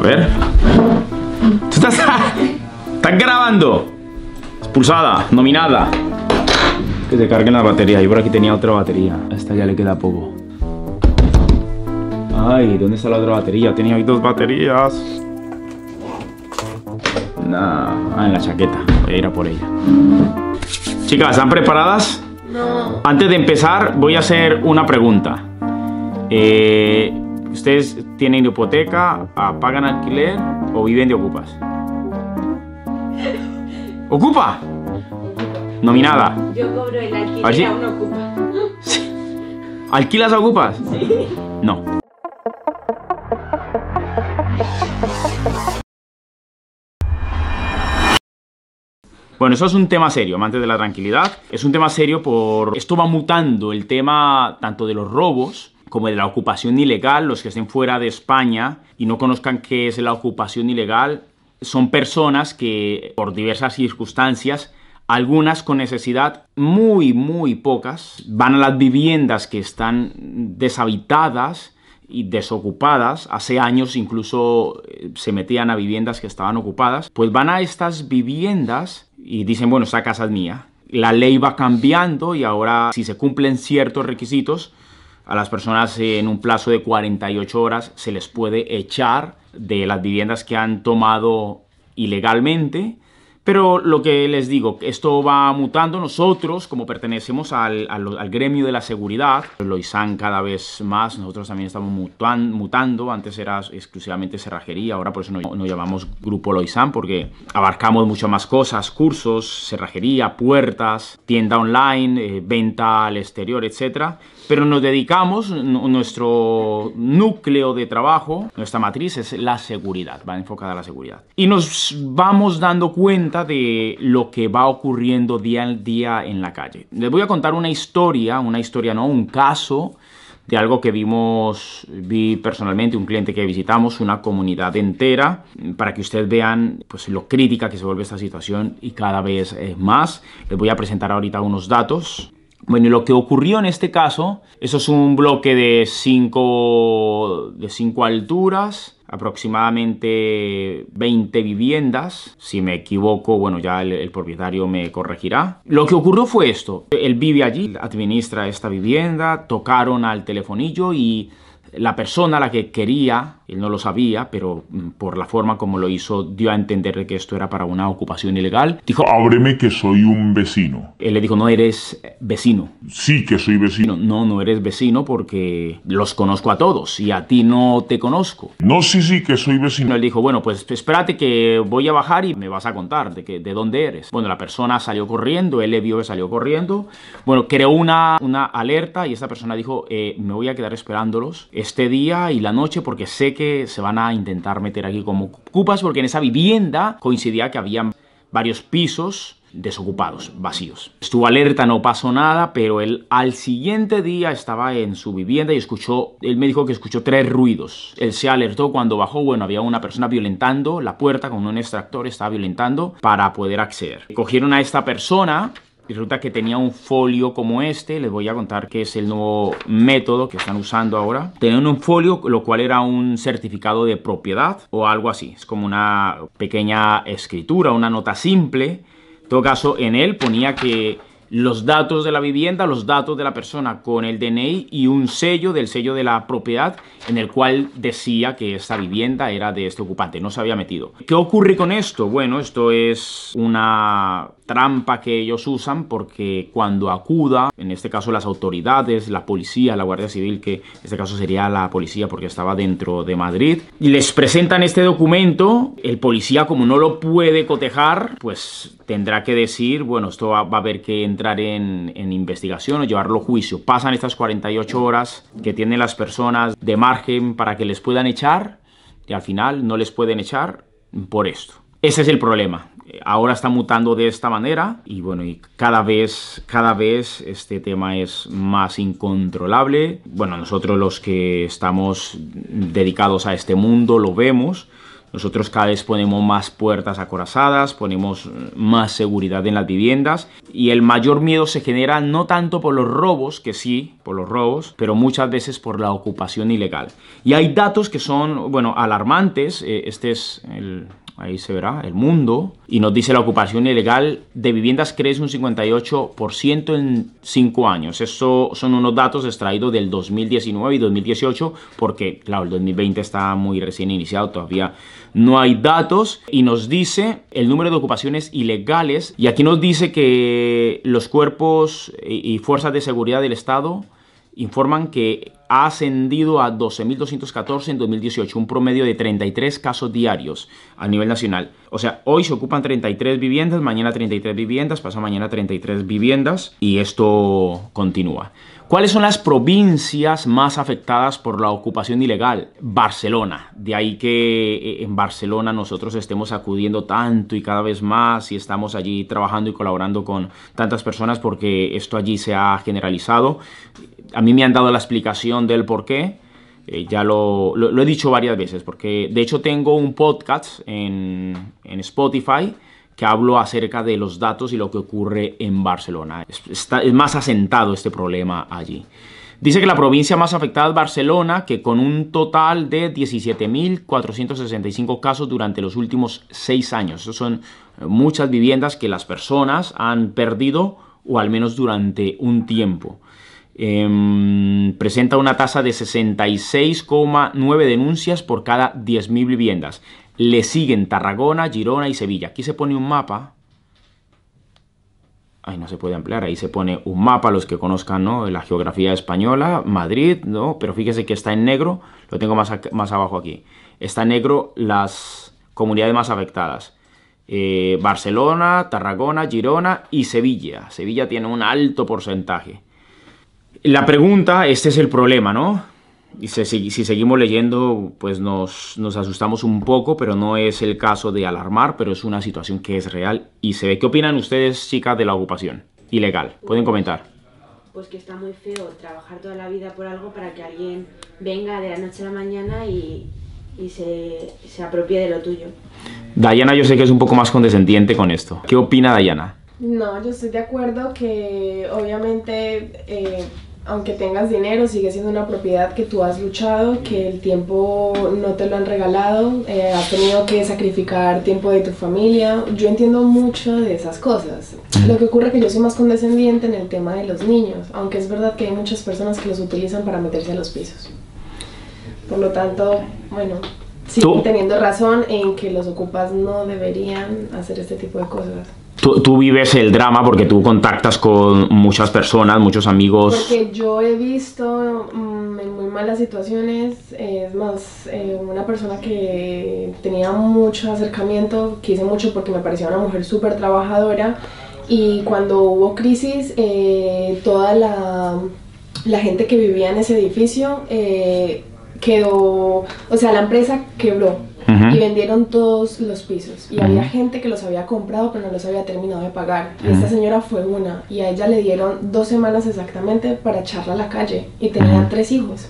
A ver. ¿Tú estás, grabando? Expulsada, nominada. Que se carguen la batería Yo por aquí tenía otra batería. A esta ya le queda poco. Ay, ¿dónde está la otra batería? Tenía ahí dos baterías. Nah, ah, en la chaqueta. Voy a ir a por ella. Chicas, ¿están preparadas? No. Antes de empezar, voy a hacer una pregunta. Eh, ¿Ustedes tienen hipoteca, ah, pagan alquiler o viven de ocupas? ¡Ocupa! Nominada. Yo cobro el alquiler ¿Alquilas o ocupas? Sí. No. Bueno, eso es un tema serio, amantes de la tranquilidad. Es un tema serio por... Esto va mutando el tema tanto de los robos como de la ocupación ilegal, los que estén fuera de España y no conozcan qué es la ocupación ilegal, son personas que por diversas circunstancias, algunas con necesidad, muy, muy pocas, van a las viviendas que están deshabitadas y desocupadas, hace años incluso eh, se metían a viviendas que estaban ocupadas, pues van a estas viviendas y dicen, bueno, esta casa es mía. La ley va cambiando y ahora si se cumplen ciertos requisitos, a las personas en un plazo de 48 horas se les puede echar de las viviendas que han tomado ilegalmente pero lo que les digo, esto va mutando. Nosotros, como pertenecemos al, al, gremio de la seguridad, lo cada vez más, nosotros también estamos mutando. Antes era exclusivamente cerrajería, ahora por eso nos llamamos Grupo Loisan, porque abarcamos mucho más cosas, cursos, cerrajería, puertas, tienda online, eh, venta al exterior, etc. Pero nos dedicamos, nuestro núcleo de trabajo, nuestra matriz es la seguridad, va enfocada a la seguridad. Y nos vamos dando cuenta de lo que va ocurriendo día a día en la calle. Les voy a contar una historia, una historia no, un caso de algo que vimos, vi personalmente, un cliente que visitamos, una comunidad entera, para que ustedes vean pues, lo crítica que se vuelve esta situación y cada vez más. Les voy a presentar ahorita unos datos. Bueno, lo que ocurrió en este caso, eso es un bloque de 5 de cinco alturas, aproximadamente 20 viviendas, si me equivoco, bueno, ya el, propietario me corregirá. Lo que ocurrió fue esto, él vive allí, administra esta vivienda, tocaron al telefonillo y la persona a la que quería, él no lo sabía, pero mm, por la forma como lo hizo dio a entender que esto era para una ocupación ilegal. Dijo, ábreme que soy un vecino. Él le dijo, no eres vecino. Sí que soy vecino. No, no eres vecino porque los conozco a todos y a ti no te conozco. No, sí, sí que soy vecino. Él dijo, bueno, pues espérate que voy a bajar y me vas a contar de, de dónde eres. Bueno, la persona salió corriendo, él le vio que salió corriendo. Bueno, creó una, alerta y esta persona dijo, eh, me voy a quedar esperándolos este día y la noche porque sé que se van a intentar meter aquí como cupas porque en esa vivienda coincidía que había varios pisos desocupados, vacíos. Estuvo alerta, no pasó nada, pero él al siguiente día estaba en su vivienda y escuchó, él me dijo que escuchó tres ruidos. Él se alertó cuando bajó, bueno, había una persona violentando la puerta con un extractor, estaba violentando para poder acceder. Cogieron a esta persona resulta que tenía un folio como este, les voy a contar qué es el nuevo método que están usando ahora. Tenían un folio, lo cual era un certificado de propiedad o algo así, es como una pequeña escritura, una nota simple. En todo caso, en él ponía que los datos de la vivienda, los datos de la persona con el DNI y un sello del sello de la propiedad en el cual decía que esta vivienda era de este ocupante, no se había metido. ¿Qué ocurre con esto? Bueno, esto es una trampa que ellos usan porque cuando acuda, en este caso las autoridades, la policía, la Guardia Civil, que en este caso sería la policía porque estaba dentro de Madrid, Y les presentan este documento, el policía como no lo puede cotejar, pues tendrá que decir, bueno, esto va, a haber que entrar entrar en, investigación o llevarlo a juicio. Pasan estas 48 horas que tienen las personas de margen para que les puedan echar y al final no les pueden echar por esto. Ese es el problema. Ahora está mutando de esta manera y bueno, y cada vez, cada vez este tema es más incontrolable. Bueno, nosotros los que estamos dedicados a este mundo lo vemos. Nosotros cada vez ponemos más puertas acorazadas, ponemos eh, más seguridad en las viviendas y el mayor miedo se genera no tanto por los robos, que sí, por los robos, pero muchas veces por la ocupación ilegal. Y hay datos que son, bueno, alarmantes. Eh, este es el ahí se verá, el mundo. Y nos dice la ocupación ilegal de viviendas crece un 58% en 5 años. Eso son unos datos extraídos del 2019 y 2018, porque claro, el 2020 está muy recién iniciado, todavía no hay datos. Y nos dice el número de ocupaciones ilegales. Y aquí nos dice que los cuerpos y fuerzas de seguridad del Estado informan que ha ascendido a 12.214 en 2018, un promedio de 33 casos diarios a nivel nacional. O sea, hoy se ocupan 33 viviendas, mañana 33 viviendas, pasa mañana 33 viviendas y esto continúa. ¿Cuáles son las provincias más afectadas por la ocupación ilegal? Barcelona. De ahí que eh, en Barcelona nosotros estemos acudiendo tanto y cada vez más y estamos allí trabajando y colaborando con tantas personas porque esto allí se ha generalizado a mí me han dado la explicación del por qué. Eh, ya lo, he dicho varias veces, porque de hecho tengo un podcast en, Spotify que hablo acerca de los datos y lo que ocurre en Barcelona. Está, es más asentado este problema allí. Dice que la provincia más afectada es Barcelona, que con un total de 17.465 casos durante los últimos seis años. son eh, muchas viviendas que las personas han perdido o al menos durante un tiempo. Em, presenta una tasa de 66,9 denuncias por cada 10.000 viviendas. Le siguen Tarragona, Girona y Sevilla. Aquí se pone un mapa. Ahí no se puede ampliar, ahí se pone un mapa, los que conozcan ¿no? la geografía española, Madrid, ¿no? pero fíjese que está en negro, lo tengo más, más abajo aquí, está en negro las comunidades más afectadas. Eh, Barcelona, Tarragona, Girona y Sevilla. Sevilla tiene un alto porcentaje. La pregunta, este es el problema, ¿no? Y si, seguimos leyendo, pues nos, asustamos un poco, pero no es el caso de alarmar, pero es una situación que es real y se ve. ¿Qué opinan ustedes, chicas, de la ocupación ilegal? Pueden comentar. Pues que está muy feo trabajar toda la vida por algo para que alguien venga de la noche a la mañana y, se, se apropie de lo tuyo. Dayana yo sé que es un poco más condescendiente con esto. ¿Qué opina Dayana? No, yo estoy de acuerdo que obviamente... Eh, aunque tengas dinero, sigue siendo una propiedad que tú has luchado, que el tiempo no te lo han regalado, eh, has tenido que sacrificar tiempo de tu familia. Yo entiendo mucho de esas cosas. Lo que ocurre es que yo soy más condescendiente en el tema de los niños, aunque es verdad que hay muchas personas que los utilizan para meterse a los pisos. Por lo tanto, bueno, sí teniendo razón en que los ocupas no deberían hacer este tipo de cosas. Tú, vives el drama porque tú contactas con muchas personas, muchos amigos. Porque yo he visto mm, en muy malas situaciones, eh, es más, eh, una persona que tenía mucho acercamiento, que hice mucho porque me parecía una mujer súper trabajadora y cuando hubo crisis, eh, toda la, gente que vivía en ese edificio quedó, o sea, la empresa quebró y vendieron todos los pisos. Y había gente que los había comprado pero no los había terminado de pagar. Y esta señora fue una y a ella le dieron dos semanas exactamente para echarla a la calle y tenía tres hijos.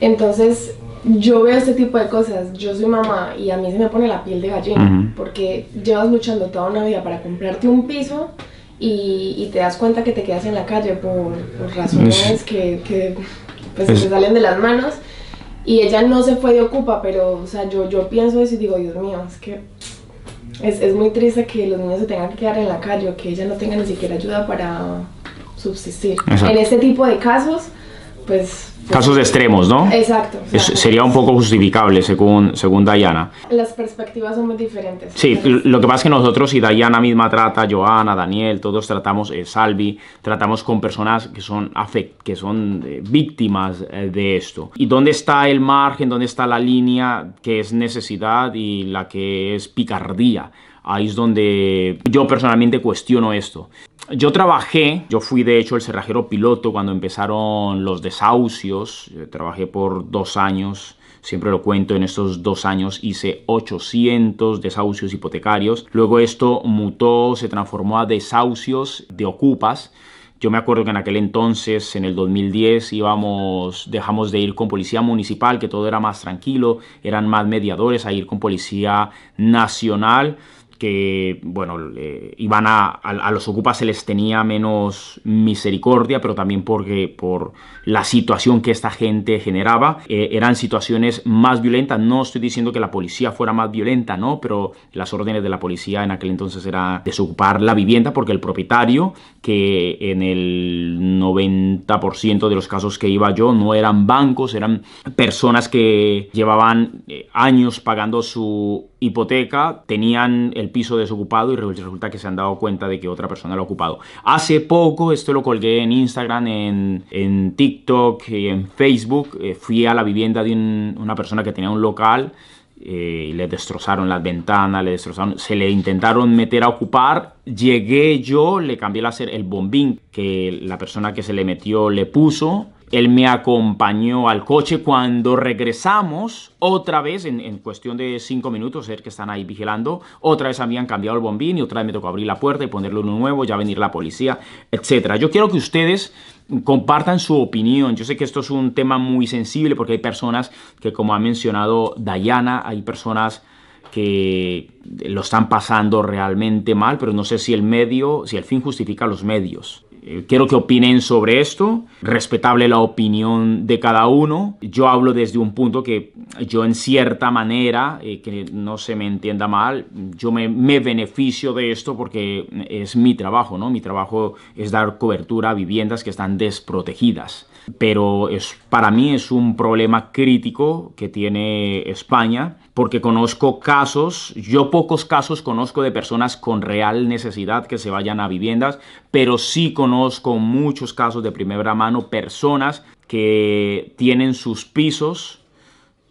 Entonces yo veo este tipo de cosas, yo soy mamá y a mí se me pone la piel de gallina porque llevas luchando toda una vida para comprarte un piso. Y, te das cuenta que te quedas en la calle por, razones que, pues, se te salen de las manos y ella no se fue de Ocupa, pero, o sea, yo, yo pienso eso y digo, Dios mío, es que es, muy triste que los niños se tengan que quedar en la calle o que ella no tenga ni siquiera ayuda para subsistir. En este tipo de casos, pues Casos de extremos, ¿no? Exacto. sería un poco justificable según, según Diana. Las perspectivas son muy diferentes. Sí, lo que pasa es que nosotros y Diana misma trata, Joana, Daniel, todos tratamos, eh, Salvi, tratamos con personas que son, afect, que son eh, víctimas eh, de esto. ¿Y dónde está el margen, dónde está la línea que es necesidad y la que es picardía? Ahí es donde yo personalmente cuestiono esto. Yo trabajé, yo fui de hecho el cerrajero piloto cuando empezaron los desahucios, eh, trabajé por dos años siempre lo cuento, en estos dos años hice 800 desahucios hipotecarios. Luego esto mutó, se transformó a desahucios de ocupas. Yo me acuerdo que en aquel entonces, en el 2010, íbamos, dejamos de ir con policía municipal, que todo era más tranquilo, eran más mediadores, a ir con policía nacional que, bueno, iban a, a, los ocupas se les tenía menos misericordia, pero también porque por la situación que esta gente generaba, eh, eran situaciones más violentas. No estoy diciendo que la policía fuera más violenta, ¿no? Pero las órdenes de la policía en aquel entonces era desocupar la vivienda porque el propietario, que en el 90% de los casos que iba yo, no eran bancos, eran personas que llevaban eh, años pagando su hipoteca, tenían el piso desocupado y resulta que se han dado cuenta de que otra persona lo ha ocupado. Hace poco, esto lo colgué en Instagram, en, en TikTok y en Facebook, eh, fui a la vivienda de una persona que tenía un local eh, y le destrozaron las ventanas, le destrozaron, se le intentaron meter a ocupar, llegué yo, le cambié el, el bombín que la persona que se le metió le puso, él me acompañó al coche cuando regresamos, otra vez, en, cuestión de cinco minutos, ser que están ahí vigilando, otra vez habían cambiado el bombín y otra vez me tocó abrir la puerta y ponerle uno nuevo, ya venir la policía, etc. Yo quiero que ustedes compartan su opinión. Yo sé que esto es un tema muy sensible porque hay personas que, como ha mencionado Dayana, hay personas que lo están pasando realmente mal, pero no sé si el medio, si el fin justifica los medios. Eh, quiero que opinen sobre esto, respetable la opinión de cada uno. Yo hablo desde un punto que yo en cierta manera, eh, que no se me entienda mal, yo me, me, beneficio de esto porque es mi trabajo, ¿no? Mi trabajo es dar cobertura a viviendas que están desprotegidas. Pero es, para mí es un problema crítico que tiene España porque conozco casos, yo pocos casos conozco de personas con real necesidad que se vayan a viviendas, pero sí conozco muchos casos de primera mano, personas que tienen sus pisos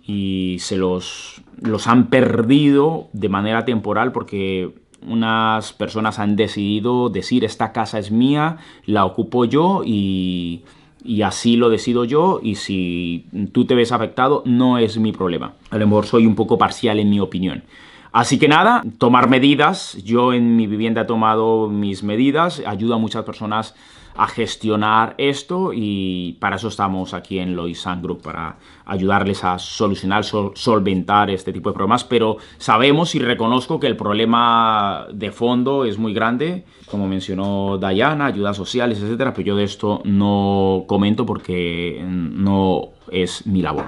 y se los, los han perdido de manera temporal porque unas personas han decidido decir esta casa es mía, la ocupo yo y y así lo decido yo y si tú te ves afectado no es mi problema. A lo mejor soy un poco parcial en mi opinión. Así que nada, tomar medidas. Yo en mi vivienda he tomado mis medidas, ayudo a muchas personas a gestionar esto y para eso estamos aquí en Loisan Group, para ayudarles a solucionar, solventar este tipo de problemas, pero sabemos y reconozco que el problema de fondo es muy grande, como mencionó Dayana, ayudas sociales, etcétera, pero yo de esto no comento porque no es mi labor.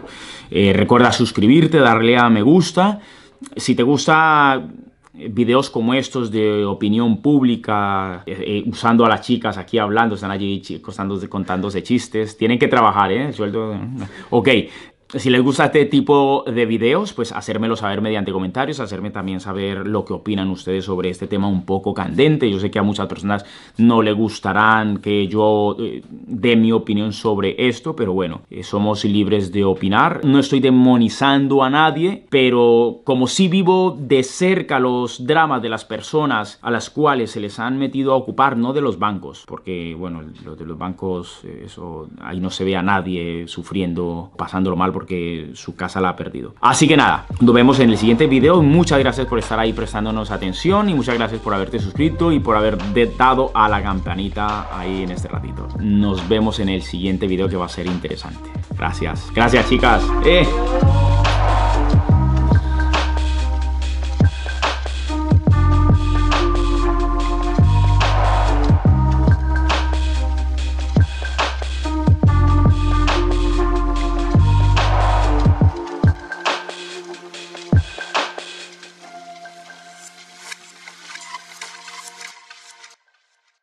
Eh, recuerda suscribirte, darle a me gusta, si te gusta videos como estos de opinión pública, eh, eh, usando a las chicas aquí hablando, están allí contándose, chistes. Tienen que trabajar, ¿eh? sueldo... Ok, si les gusta este tipo de videos, pues hacérmelo saber mediante comentarios, hacerme también saber lo que opinan ustedes sobre este tema un poco candente. Yo sé que a muchas personas no le gustarán que yo eh, dé mi opinión sobre esto, pero bueno, eh, somos libres de opinar. No estoy demonizando a nadie, pero como sí vivo de cerca los dramas de las personas a las cuales se les han metido a ocupar, no de los bancos, porque bueno, los de los bancos, eh, eso ahí no se ve a nadie sufriendo, pasándolo mal porque su casa la ha perdido. Así que nada, nos vemos en el siguiente video. Muchas gracias por estar ahí prestándonos atención y muchas gracias por haberte suscrito y por haber dado a la campanita ahí en este ratito. Nos vemos en el siguiente video que va a ser interesante. Gracias. Gracias, chicas. Eh.